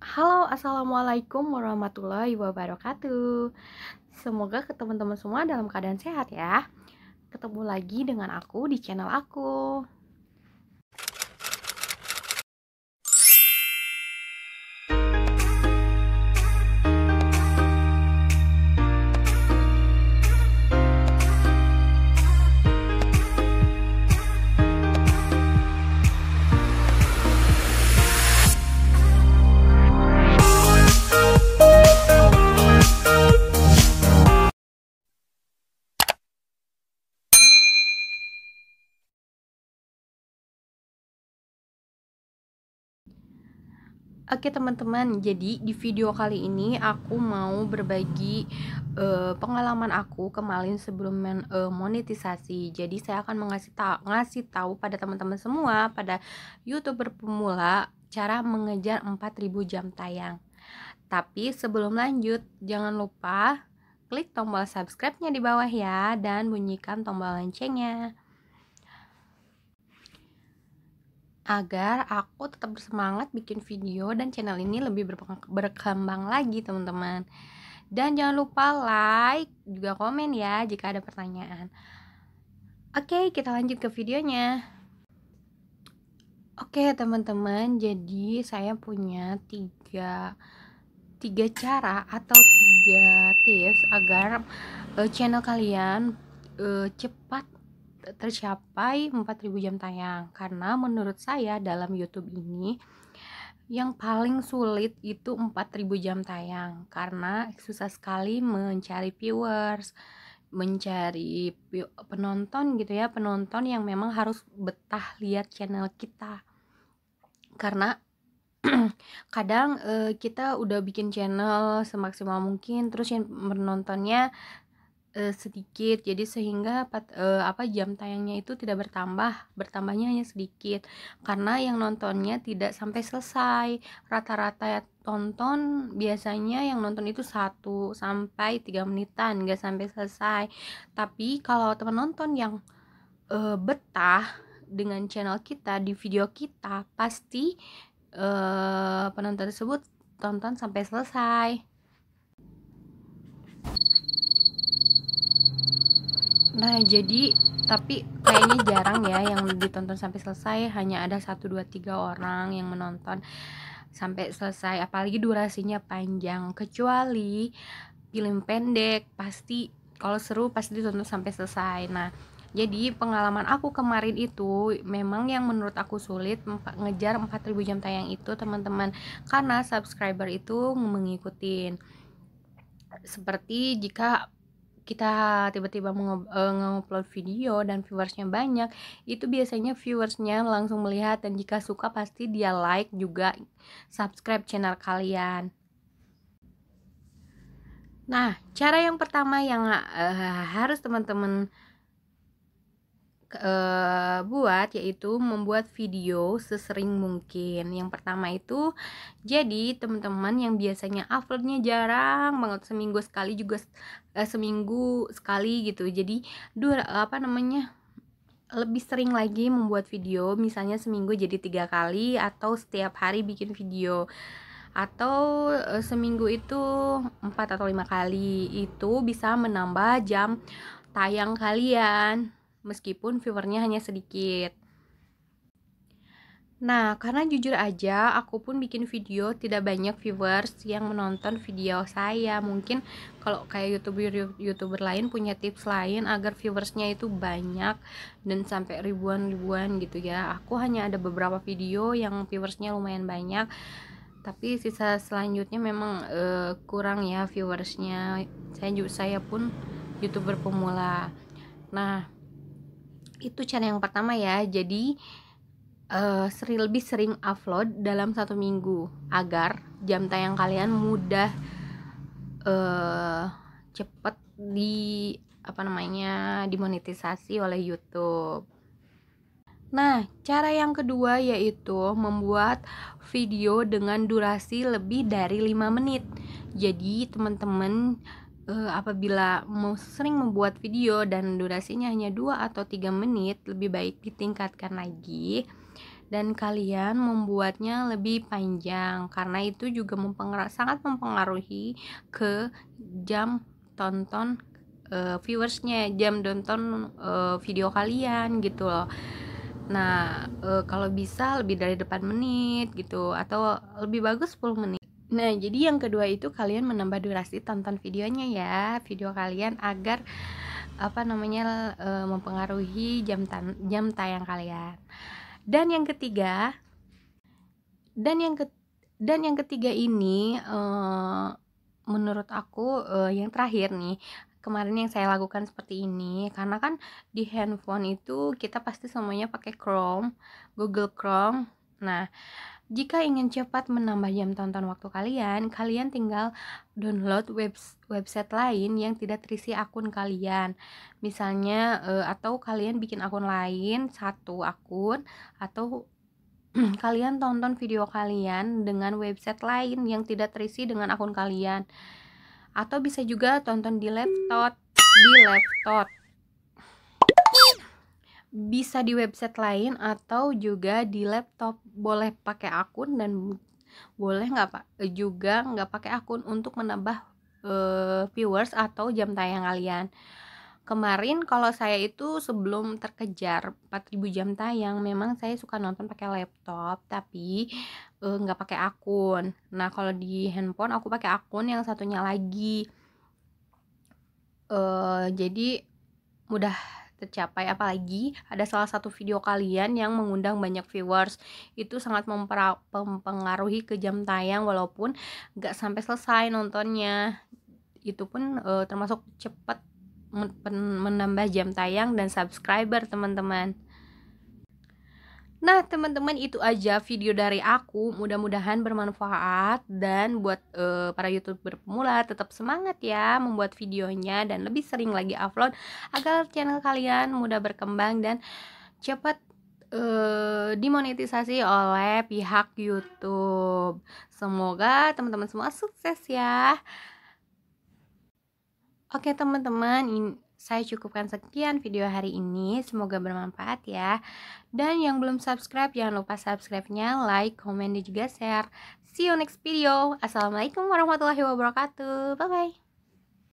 Halo, assalamualaikum warahmatullahi wabarakatuh. Semoga ke teman-teman semua dalam keadaan sehat ya. Ketemu lagi dengan aku di channel aku. Oke teman-teman, jadi di video kali ini aku mau berbagi uh, pengalaman aku kemarin sebelum men, uh, monetisasi. Jadi saya akan mengasih ta ngasih tahu pada teman-teman semua, pada youtuber pemula cara mengejar 4000 jam tayang. Tapi sebelum lanjut, jangan lupa klik tombol subscribe-nya di bawah ya dan bunyikan tombol loncengnya. agar aku tetap bersemangat bikin video dan channel ini lebih berkembang lagi teman-teman dan jangan lupa like juga komen ya jika ada pertanyaan oke kita lanjut ke videonya oke teman-teman jadi saya punya tiga tiga cara atau tiga tips agar uh, channel kalian uh, cepat tercapai 4000 jam tayang karena menurut saya dalam YouTube ini yang paling sulit itu 4000 jam tayang karena susah sekali mencari viewers mencari penonton gitu ya penonton yang memang harus betah lihat channel kita karena kadang uh, kita udah bikin channel semaksimal mungkin terus yang menontonnya uh, sedikit jadi sehingga pat, uh, apa jam tayangnya itu tidak bertambah bertambahnya hanya sedikit karena yang nontonnya tidak sampai selesai rata-rata ya tonton biasanya yang nonton itu satu sampai tiga menitan nggak sampai selesai tapi kalau teman nonton yang uh, betah dengan channel kita di video kita pasti uh, penonton tersebut tonton sampai selesai Nah, jadi tapi kayaknya jarang ya yang ditonton sampai selesai, hanya ada 1 2 3 orang yang menonton sampai selesai, apalagi durasinya panjang. Kecuali film pendek pasti kalau seru pasti ditonton sampai selesai. Nah, jadi pengalaman aku kemarin itu memang yang menurut aku sulit ngejar 4000 jam tayang itu teman-teman karena subscriber itu mengikuti seperti jika kita tiba-tiba mengupload eh, video dan viewersnya banyak itu biasanya viewersnya langsung melihat dan jika suka pasti dia like juga subscribe channel kalian nah cara yang pertama yang uh, harus teman-teman e, buat yaitu membuat video sesering mungkin. Yang pertama itu jadi teman-teman yang biasanya uploadnya jarang banget seminggu sekali juga e, seminggu sekali gitu. Jadi dua apa namanya? lebih sering lagi membuat video misalnya seminggu jadi tiga kali atau setiap hari bikin video atau e, seminggu itu empat atau lima kali itu bisa menambah jam tayang kalian meskipun viewernya hanya sedikit. Nah, karena jujur aja, aku pun bikin video tidak banyak viewers yang menonton video saya. Mungkin kalau kayak youtuber youtuber lain punya tips lain agar viewersnya itu banyak dan sampai ribuan-ribuan gitu ya. Aku hanya ada beberapa video yang viewersnya lumayan banyak, tapi sisa selanjutnya memang uh, kurang ya viewersnya. Saya juga saya pun youtuber pemula. Nah, itu channel yang pertama ya jadi uh, eh, sering lebih sering upload dalam satu minggu agar jam tayang kalian mudah uh, cepet di apa namanya dimonetisasi oleh YouTube. Nah, cara yang kedua yaitu membuat video dengan durasi lebih dari 5 menit. Jadi, teman-teman uh, apabila mau sering membuat video dan durasinya hanya 2 atau 3 menit, lebih baik ditingkatkan lagi dan kalian membuatnya lebih panjang karena itu juga sangat mempengaruhi ke jam tonton uh, viewersnya, jam tonton uh, eh, video kalian gitu loh. Nah, uh, kalau bisa lebih dari depan menit gitu atau lebih bagus 10 menit. Nah, jadi yang kedua itu kalian menambah durasi tonton videonya ya, video kalian agar apa namanya e, mempengaruhi jam tan jam tayang kalian. Dan yang ketiga, dan yang ke dan yang ketiga ini e, menurut aku e, yang terakhir nih kemarin yang saya lakukan seperti ini karena kan di handphone itu kita pasti semuanya pakai Chrome, Google Chrome Nah, jika ingin cepat menambah jam tonton waktu kalian, kalian tinggal download web website lain yang tidak terisi akun kalian. Misalnya eh, atau kalian bikin akun lain, satu akun atau kalian tonton video kalian dengan website lain yang tidak terisi dengan akun kalian. Atau bisa juga tonton di laptop, di laptop bisa di website lain atau juga di laptop boleh pakai akun dan boleh nggak pak e, juga nggak pakai akun untuk menambah uh, viewers atau jam tayang kalian kemarin kalau saya itu sebelum terkejar 4000 jam tayang memang saya suka nonton pakai laptop tapi e, nggak e, pakai akun nah kalau di handphone aku pakai akun yang satunya lagi e, jadi mudah tercapai apalagi ada salah satu video kalian yang mengundang banyak viewers itu sangat mempengaruhi ke jam tayang walaupun nggak sampai selesai nontonnya itu pun e, termasuk cepat menambah jam tayang dan subscriber teman-teman Nah, teman-teman itu aja video dari aku. Mudah-mudahan bermanfaat dan buat uh, para YouTuber pemula tetap semangat ya membuat videonya dan lebih sering lagi upload agar channel kalian mudah berkembang dan cepat uh, dimonetisasi oleh pihak YouTube. Semoga teman-teman semua sukses ya. Oke, teman-teman, ini saya cukupkan sekian video hari ini, semoga bermanfaat ya. Dan yang belum subscribe, jangan lupa subscribe-nya, like, komen, dan juga share. See you next video. Assalamualaikum warahmatullahi wabarakatuh. Bye-bye.